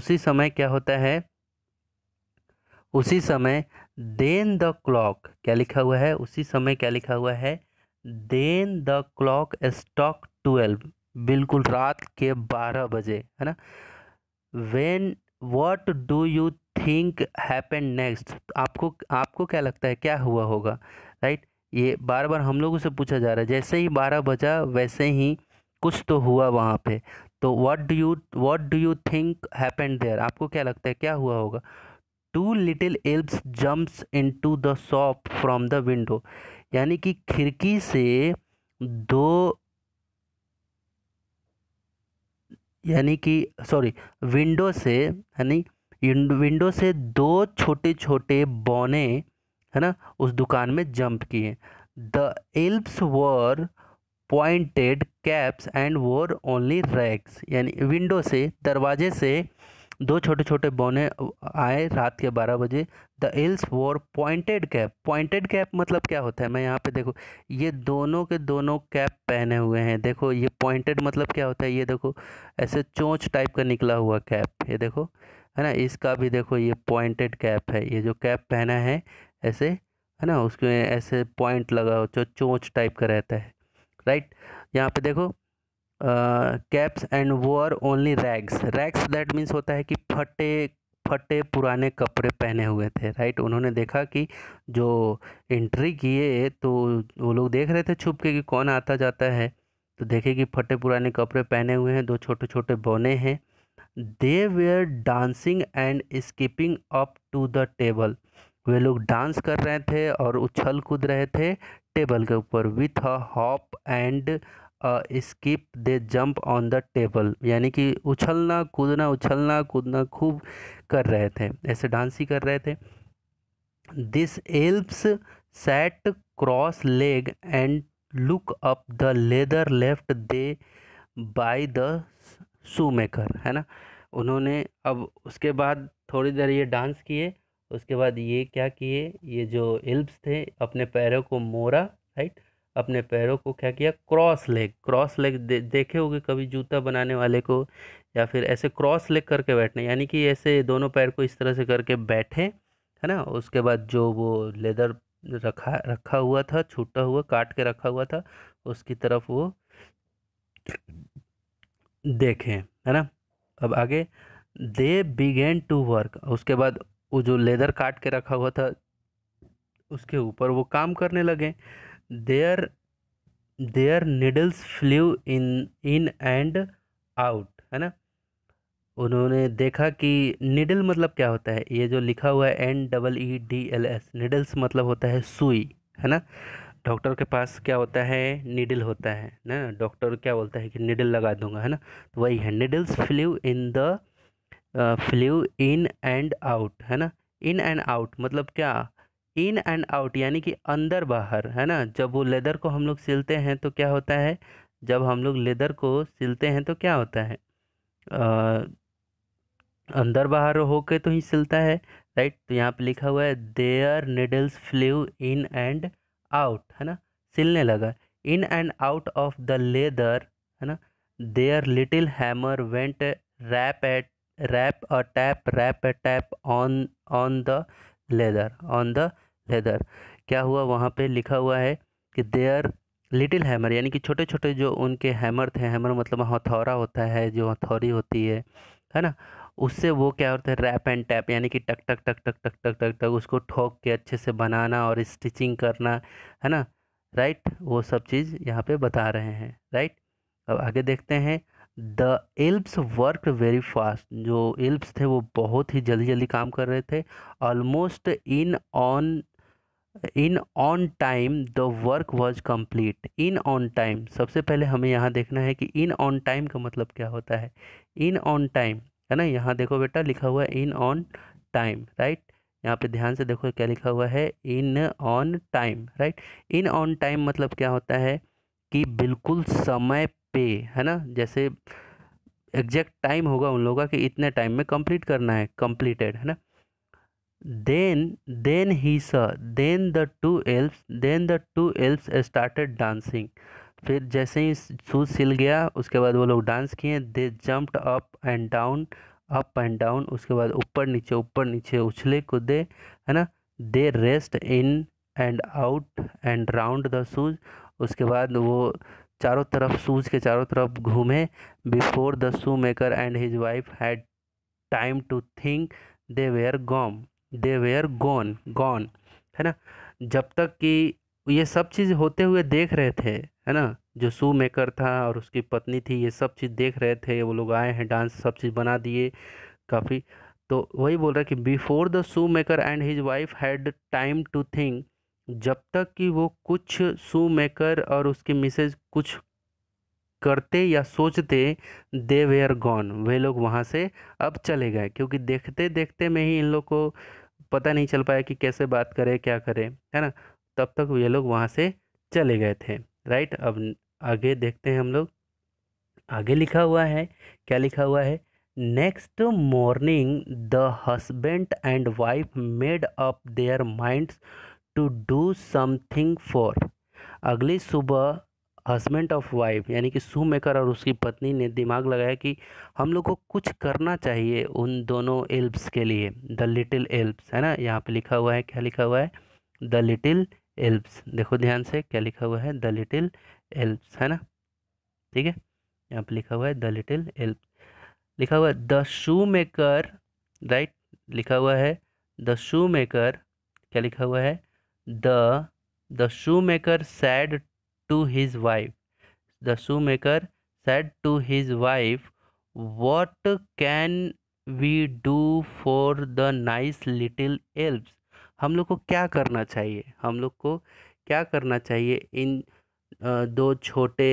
उसी समय क्या होता है उसी समय देन द क्लॉक क्या लिखा हुआ है उसी समय क्या लिखा हुआ है then the clock struck twelve बिल्कुल रात के बारह बजे है ना when what do you think happen next आपको आपको क्या लगता है क्या हुआ होगा राइट ये बार बार हम लोगों से पूछा जा रहा है जैसे ही बारह बजा वैसे ही कुछ तो हुआ वहाँ पे तो what do you what do you think happen there आपको क्या लगता है क्या हुआ होगा two little elves jumps into the shop from the window यानी कि खिड़की से दो यानी कि सॉरी विंडो से यानी विंडो से दो छोटे छोटे बौने है ना उस दुकान में जंप किए the elves wore pointed caps and wore only rags यानी विंडो से दरवाजे से दो छोटे छोटे बौने आए रात के बारह बजे the elves wore pointed cap pointed cap मतलब क्या होता है मैं यहाँ पे देखो ये दोनों के दोनों कैप पहने हुए हैं देखो ये पॉइंटेड मतलब क्या होता है ये देखो ऐसे चोंच टाइप का निकला हुआ कैप ये देखो है ना इसका भी देखो ये पॉइंटेड कैप है ये जो कैप पहना है ऐसे है ना उसके ऐसे पॉइंट लगा हो जो चोंच टाइप का रहता है राइट यहाँ पे देखो caps and wore only rags rags that means होता है कि फटे फटे पुराने कपड़े पहने हुए थे राइट उन्होंने देखा कि जो एंट्री किए तो वो लोग देख रहे थे छुप के कि कौन आता जाता है तो देखे कि फटे पुराने कपड़े पहने हुए हैं दो छोटे छोटे बौने हैं they were dancing and skipping up to the table वे लोग डांस कर रहे थे और उछल कूद रहे थे टेबल के ऊपर with a hop and skip they jump on the table यानी कि उछलना कूदना उछलना कूदना खूब कर रहे थे ऐसे डांस ही कर रहे थे this elves sat cross leg and look up the leather left they by the shoe shoemaker है ना उन्होंने अब उसके बाद थोड़ी देर ये डांस किए उसके बाद ये क्या किए ये जो एल्प्स थे अपने पैरों को मोरा राइट अपने पैरों को क्या किया क्रॉस लेग क्रॉस लेग दे, देखे होगे कभी जूता बनाने वाले को या फिर ऐसे क्रॉस लेग करके बैठने यानी कि ऐसे दोनों पैर को इस तरह से करके बैठे है ना उसके बाद जो वो लेदर रखा रखा हुआ था छूटा हुआ काट के रखा हुआ था उसकी तरफ वो देखें है ना अब आगे दे बिगेन टू वर्क उसके बाद वो जो लेदर काट के रखा हुआ था उसके ऊपर वो काम करने लगे their their needles flew in in and out है ना उन्होंने देखा कि निडल मतलब क्या होता है ये जो लिखा हुआ है N double E D L S needles मतलब होता है सुई है ना डॉक्टर के पास क्या होता है निडल होता है ना डॉक्टर क्या बोलता है कि निडल लगा दूंगा है ना तो वही है needles flew in the flew in and out है ना इन एंड आउट मतलब क्या इन एंड आउट यानी कि अंदर बाहर है ना जब वो लेदर को हम लोग सिलते हैं तो क्या होता है जब हम लोग लेदर को सिलते हैं तो क्या होता है आ, अंदर बाहर होके तो ही सिलता है राइट तो यहाँ पे लिखा हुआ है their needles flew in and out है ना सिलने लगा in and out of the leather है ना their little hammer went rap at rap a tap rap a tap on on the leather on the feather क्या हुआ वहाँ पे लिखा हुआ है कि देयर लिटिल हैमर यानी कि छोटे छोटे जो उनके हैमर थे हैमर मतलब हथौरा होता है जो हथौरी होती है है ना उससे वो क्या होता है रैप एंड टैप यानी कि टक टक टक टक टक टक टक टक उसको ठोक के अच्छे से बनाना और स्टिचिंग करना है ना राइट वो सब चीज़ यहाँ पे बता रहे हैं राइट अब आगे देखते हैं the elves work very fast जो एल्ब्स थे वो बहुत ही जल्दी जल्दी काम कर रहे थे almost in on in on time the work was complete in on time सबसे पहले हमें यहाँ देखना है कि इन ऑन टाइम का मतलब क्या होता है इन ऑन टाइम है ना यहाँ देखो बेटा लिखा हुआ है इन ऑन टाइम राइट यहाँ पे ध्यान से देखो क्या लिखा हुआ है in on time right in on time मतलब क्या होता है कि बिल्कुल समय पे है ना जैसे एग्जैक्ट टाइम होगा उन लोगों का कि इतने टाइम में कंप्लीट करना है कंप्लीटेड है ना then then he saw then the two elves then the two elves started dancing फिर जैसे ही शूज सिल गया उसके बाद वो लोग डांस किए they jumped up and down up and down उसके बाद ऊपर नीचे ऊपर नीचे उछले कूदे है ना they rest in and out and round the shoes उसके बाद वो चारों तरफ शूज के चारों तरफ घूमे before the shoe maker and his wife had time to think they were gone they were gone gone है ना जब तक कि ये सब चीज़ होते हुए देख रहे थे है ना जो शू मेकर था और उसकी पत्नी थी ये सब चीज़ देख रहे थे वो लोग आए हैं डांस सब चीज़ बना दिए काफ़ी तो वही बोल रहा है कि before the shoe maker and his wife had time to think जब तक कि वो कुछ शू मेकर और उसकी मिसेज कुछ करते या सोचते दे वेयर गॉन वे लोग वहाँ से अब चले गए क्योंकि देखते देखते में ही इन लोग को पता नहीं चल पाया कि कैसे बात करें क्या करें है ना तब तक ये लोग वहाँ से चले गए थे राइट अब आगे देखते हैं हम लोग आगे लिखा हुआ है क्या लिखा हुआ है next morning the husband and wife made up their minds to do something for अगली सुबह हस्बैंड ऑफ वाइफ यानी कि शू मेकर और उसकी पत्नी ने दिमाग लगाया कि हम लोग को कुछ करना चाहिए उन दोनों एल्ब्स के लिए द लिटिल एल्प्स है ना यहाँ पे लिखा हुआ है क्या लिखा हुआ है द लिटिल एल्प्स देखो ध्यान से क्या लिखा हुआ है द लिटिल एल्प्स है ना ठीक है यहाँ पे लिखा हुआ है द लिटिल एल्प लिखा हुआ है द शू मेकर राइट लिखा हुआ है द शू मेकर क्या लिखा हुआ है the the shoe shoemaker said to his wife. The shoemaker said to his wife, What can we do for the nice little elves? हम लोग को क्या करना चाहिए हम लोग को क्या करना चाहिए इन दो छोटे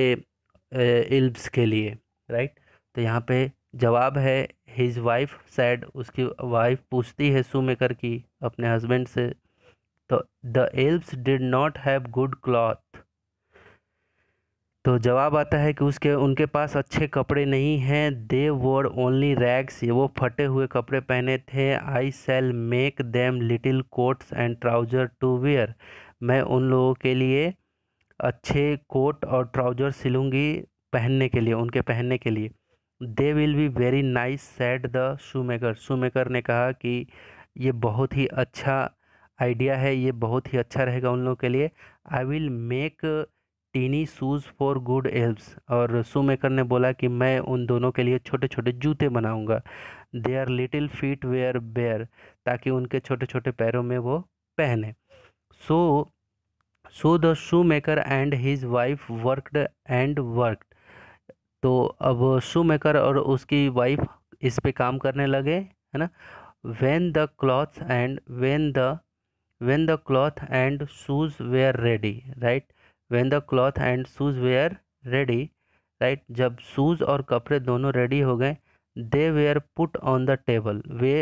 एल्ब्स के लिए राइट तो यहाँ पे जवाब है हिज वाइफ सैड उसकी वाइफ पूछती है शू मेकर की अपने हस्बैंड से तो the elves did not have good cloth तो जवाब आता है कि उसके उनके पास अच्छे कपड़े नहीं हैं दे वोर ओनली रैग्स वो फटे हुए कपड़े पहने थे I shall make them little coats and trouser to wear मैं उन लोगों के लिए अच्छे कोट और ट्राउज़र सिलूँगी पहनने के लिए उनके पहनने के लिए they will be very nice said the shoe shoemaker shoemaker ने कहा कि ये बहुत ही अच्छा आइडिया है ये बहुत ही अच्छा रहेगा उन लोगों के लिए I will make tiny shoes for good elves और शू मेकर ने बोला कि मैं उन दोनों के लिए छोटे छोटे जूते बनाऊंगा they are little feet were bare ताकि उनके छोटे छोटे पैरों में वो पहने so so the shoe maker and his wife worked and worked तो अब शू मेकर और उसकी वाइफ इस पे काम करने लगे है ना when the clothes and when the when the cloth and shoes were ready right when the cloth and shoes were ready right जब शूज़ और कपड़े दोनों रेडी हो गए they were put on the table वे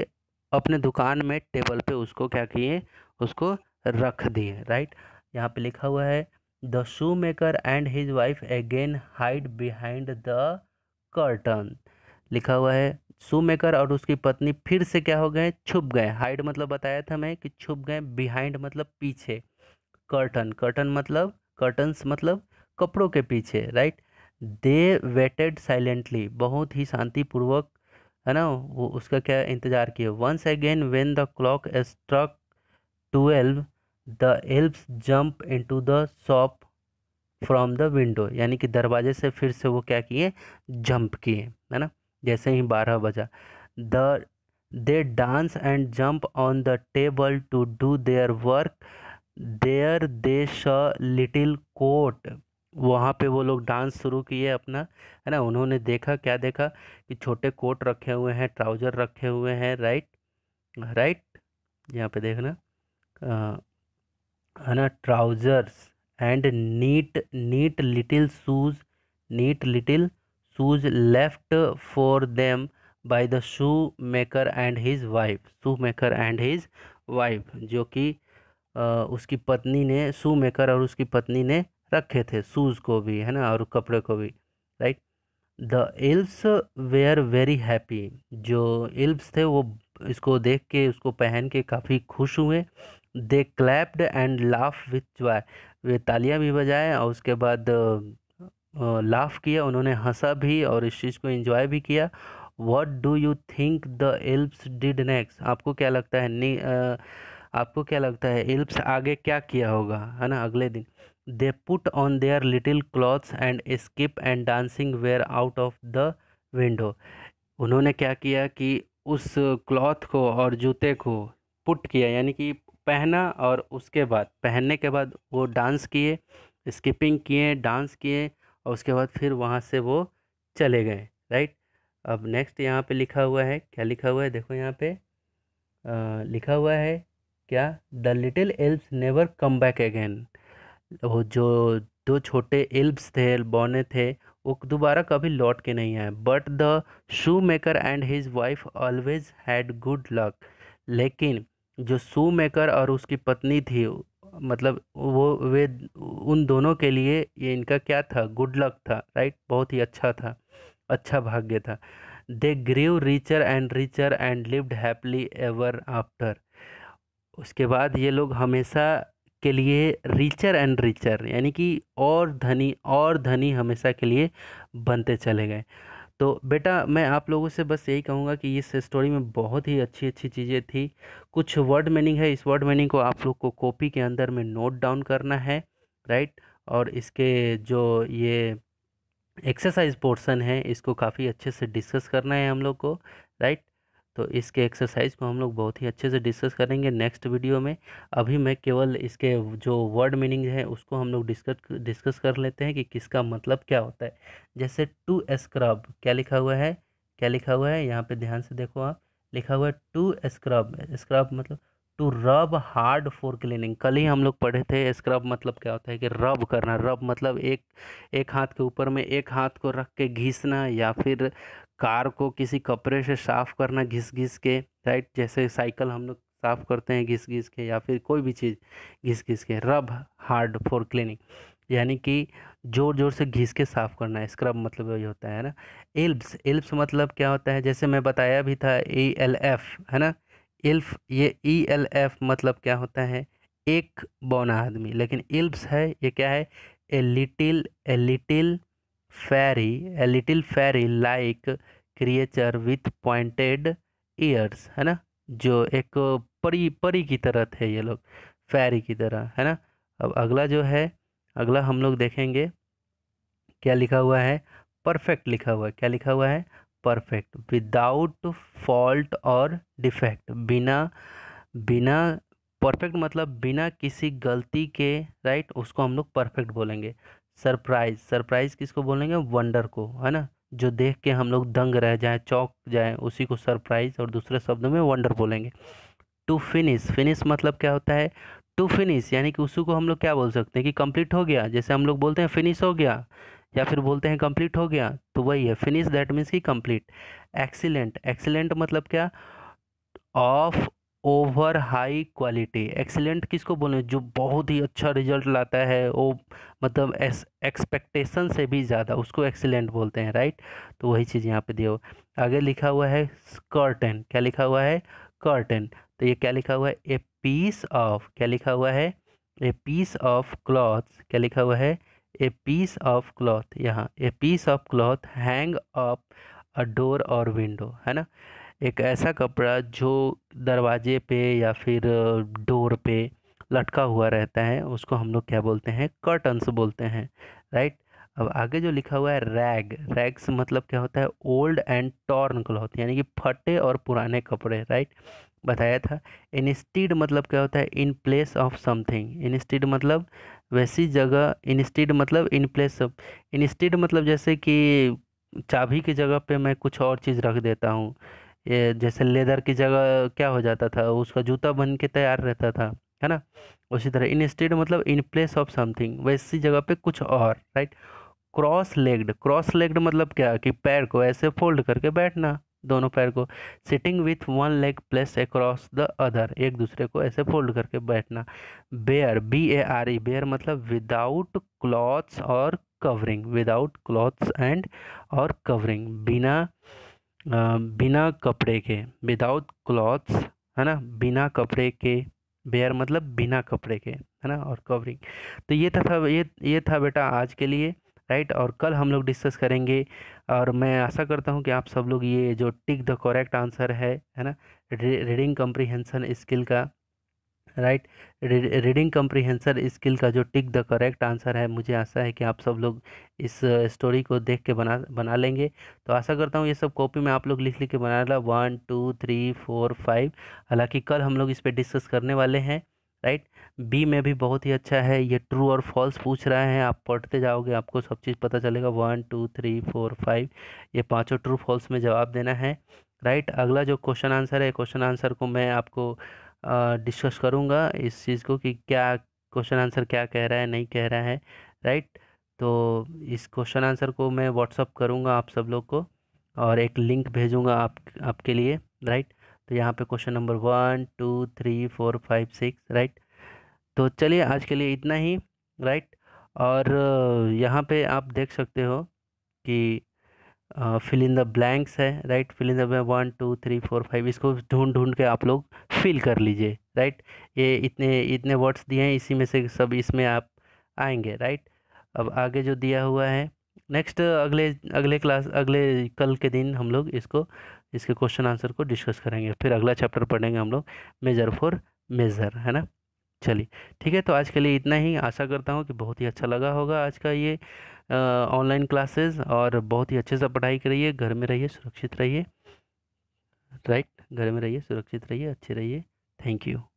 अपने दुकान में टेबल पे उसको क्या किए उसको रख दिए राइट यहाँ पे लिखा हुआ है the shoe maker and his wife again hide behind the curtain लिखा हुआ है शू मेकर और उसकी पत्नी फिर से क्या हो गए छुप गए हाइड मतलब बताया था मैं कि छुप गए बिहाइंड मतलब पीछे कर्टन कर्टन मतलब कर्टन्स मतलब कपड़ों के पीछे राइट दे वेटेड साइलेंटली बहुत ही शांतिपूर्वक है ना वो उसका क्या इंतजार किए once again when the clock struck twelve the elves jump into the shop from the window यानी कि दरवाजे से फिर से वो क्या किए जंप किए है ना जैसे ही बारह बजा the they dance and jump on the table to do their work their they श लिटिल कोट वहाँ पे वो लोग डांस शुरू किए अपना है ना उन्होंने देखा क्या देखा कि छोटे कोट रखे हुए हैं ट्राउज़र रखे हुए हैं राइट राइट यहाँ पे देखना है ना trousers and neat neat little shoes neat little shoes left for them by the shoe maker and his wife shoe maker and his wife जो कि उसकी पत्नी ने शू मेकर और उसकी पत्नी ने रखे थे शूज़ को भी है ना और कपड़े को भी right the elves were very happy जो एल्ब्स थे वो इसको देख के उसको पहन के काफ़ी खुश हुए they clapped and laugh with joy वे तालियां भी बजाए और उसके बाद लाफ किया उन्होंने हंसा भी और इस चीज़ को इंजॉय भी किया what do you think the elves did next आपको क्या लगता है नी, आ, आपको क्या लगता है एल्प्स आगे क्या किया होगा है ना अगले दिन they put on their little clothes and skip and dancing were out of the window उन्होंने क्या किया कि उस क्लॉथ को और जूते को पुट किया यानी कि पहना और उसके बाद पहनने के बाद वो डांस किए स्किपिंग किए डांस किए और उसके बाद फिर वहाँ से वो चले गए राइट अब नेक्स्ट यहाँ पे लिखा हुआ है क्या लिखा हुआ है देखो यहाँ पे आ, लिखा हुआ है क्या the little elves never come back again वो जो दो छोटे एल्ब्स थे बौने थे वो दोबारा कभी लौट के नहीं आए but the shoe maker and his wife always had good luck लेकिन जो शू मेकर और उसकी पत्नी थी मतलब वो वे उन दोनों के लिए ये इनका क्या था गुड लक था राइट बहुत ही अच्छा था अच्छा भाग्य था they grew richer and richer and lived happily ever after उसके बाद ये लोग हमेशा के लिए रिचर एंड रिचर यानी कि और धनी और धनी हमेशा के लिए बनते चले गए तो बेटा मैं आप लोगों से बस यही कहूँगा कि इस स्टोरी में बहुत ही अच्छी अच्छी चीज़ें थी कुछ वर्ड मीनिंग है इस वर्ड मीनिंग को आप लोग को कॉपी के अंदर में नोट डाउन करना है राइट और इसके जो ये एक्सरसाइज पोर्सन है इसको काफ़ी अच्छे से डिस्कस करना है हम लोग को राइट तो इसके एक्सरसाइज को हम लोग बहुत ही अच्छे से डिस्कस करेंगे नेक्स्ट वीडियो में अभी मैं केवल इसके जो वर्ड मीनिंग है उसको हम लोग डिस्कस डिस्कस कर लेते हैं कि किसका मतलब क्या होता है जैसे टू स्क्रब क्या लिखा हुआ है क्या लिखा हुआ है यहाँ पे ध्यान से देखो आप लिखा हुआ है टू स्क्रब स्क्रब मतलब to rub hard for cleaning कल ही हम लोग पढ़े थे स्क्रब मतलब क्या होता है कि रब करना रब मतलब एक एक हाथ के ऊपर में एक हाथ को रख के घिसना या फिर कार को किसी कपड़े से साफ़ करना घिस घिस के राइट जैसे साइकिल हम लोग साफ़ करते हैं घिस घिस के या फिर कोई भी चीज़ घिस घिस के रब हार्ड फॉर क्लीनिंग यानी कि ज़ोर ज़ोर से घिस के साफ़ करना है स्क्रब मतलब यही होता है ना एल्ब्स एल्ब्स मतलब क्या होता है जैसे मैं बताया भी था ए एल एफ है ना इल्फ ये ई एल एफ मतलब क्या होता है एक बौना आदमी लेकिन इल्प्स है ये क्या है a little a little fairy a little fairy like creature with pointed ears है ना जो एक परी परी की तरह थे ये लोग फैरी की तरह है ना अब अगला जो है अगला हम लोग देखेंगे क्या लिखा हुआ है परफेक्ट लिखा हुआ है क्या लिखा हुआ है परफेक्ट विदाउट फॉल्ट और डिफेक्ट बिना बिना परफेक्ट मतलब बिना किसी गलती के राइट उसको हम लोग परफेक्ट बोलेंगे सरप्राइज सरप्राइज किसको बोलेंगे वंडर को है ना जो देख के हम लोग दंग रह जाए चौक जाए उसी को सरप्राइज और दूसरे शब्दों में वंडर बोलेंगे टू फिनिश फिनिश मतलब क्या होता है टू फिनिश यानी कि उसी को हम लोग क्या बोल सकते हैं कि कंप्लीट हो गया जैसे हम लोग बोलते हैं फिनिश हो गया या फिर बोलते हैं कंप्लीट हो गया तो वही है फिनिश दैट मीन्स की कंप्लीट एक्सीलेंट एक्सीलेंट मतलब क्या of over high quality excellent किसको बोलें जो बहुत ही अच्छा रिजल्ट लाता है वो मतलब एक्सपेक्टेशन से भी ज़्यादा उसको एक्सीलेंट बोलते हैं राइट तो वही चीज़ यहाँ पे दिया हुआ आगे लिखा हुआ है कर्टन क्या लिखा हुआ है कर्टन तो ये क्या लिखा हुआ है ए पीस ऑफ क्या लिखा हुआ है ए पीस ऑफ क्लॉथ क्या लिखा हुआ है ए पीस ऑफ क्लॉथ यहाँ a piece of cloth hang of a door और विंडो है ना एक ऐसा कपड़ा जो दरवाजे पे या फिर डोर पे लटका हुआ रहता है उसको हम लोग क्या बोलते हैं कर्टन्स बोलते हैं राइट अब आगे जो लिखा हुआ है रैग रैग से मतलब क्या होता है ओल्ड एंड टॉर्न क्लॉथ यानी कि फटे और पुराने कपड़े राइट बताया था इंस्टीड मतलब क्या होता है in place of something instead मतलब वैसी जगह इंस्टेड मतलब इन प्लेस ऑफ इंस्टेड मतलब जैसे कि चाबी की जगह पे मैं कुछ और चीज़ रख देता हूँ जैसे लेदर की जगह क्या हो जाता था उसका जूता बन के तैयार रहता था है ना उसी तरह इंस्टीड मतलब इन प्लेस ऑफ समथिंग वैसी जगह पे कुछ और right cross legged cross legged मतलब क्या कि पैर को ऐसे फोल्ड करके बैठना दोनों पैर को sitting with one leg place across the other एक दूसरे को ऐसे फोल्ड करके बैठना bare B A R E bare मतलब विदाउट क्लॉथ्स और कवरिंग विदाउट क्लॉथ्स एंड और कवरिंग बिना बिना कपड़े के विदाउट क्लॉथ्स है ना बिना कपड़े के बेयर मतलब बिना कपड़े के है ना और कवरिंग तो ये था, था ये ये था बेटा आज के लिए राइट और कल हम लोग डिस्कस करेंगे और मैं आशा करता हूँ कि आप सब लोग ये जो टिक द करेक्ट आंसर है है ना रीडिंग कम्प्रीहेंसन स्किल का राइट रीडिंग कम्प्रीहेंसन स्किल का जो टिक द करेक्ट आंसर है मुझे आशा है कि आप सब लोग इस स्टोरी को देख के बना बना लेंगे तो आशा करता हूँ ये सब कॉपी में आप लोग लिख लिख के बना ला one two three four five हालांकि कल हम लोग इस पर डिस्कस करने वाले हैं राइट बी में भी बहुत ही अच्छा है ये ट्रू और फॉल्स पूछ रहे हैं आप पढ़ते जाओगे आपको सब चीज़ पता चलेगा one two three four five ये पांचों ट्रू फॉल्स में जवाब देना है राइट अगला जो क्वेश्चन आंसर है क्वेश्चन आंसर को मैं आपको डिस्कस करूँगा इस चीज़ को कि क्या क्वेश्चन आंसर क्या कह रहा है नहीं कह रहा है राइट तो इस क्वेश्चन आंसर को मैं व्हाट्सअप करूँगा आप सब लोग को और एक लिंक भेजूँगा आप आपके लिए राइट तो यहाँ पे question number one two three four five six right तो चलिए आज के लिए इतना ही राइट और यहाँ पे आप देख सकते हो कि फिल इन द ब्लैंक्स है right fill in the one two three four five इसको ढूंढ ढूंढ के आप लोग फिल कर लीजिए राइट ये इतने इतने वर्ड्स दिए हैं इसी में से सब इसमें आप आएंगे राइट अब आगे जो दिया हुआ है नेक्स्ट अगले अगले क्लास अगले कल के दिन हम लोग इसको इसके क्वेश्चन आंसर को डिस्कस करेंगे फिर अगला चैप्टर पढ़ेंगे हम लोग मेजर फॉर मेजर है ना चलिए ठीक है तो आज के लिए इतना ही आशा करता हूँ कि बहुत ही अच्छा लगा होगा आज का ये ऑनलाइन क्लासेस और बहुत ही अच्छे से पढ़ाई करिए घर में रहिए सुरक्षित रहिए राइट घर में रहिए सुरक्षित रहिए अच्छे रहिए थैंक यू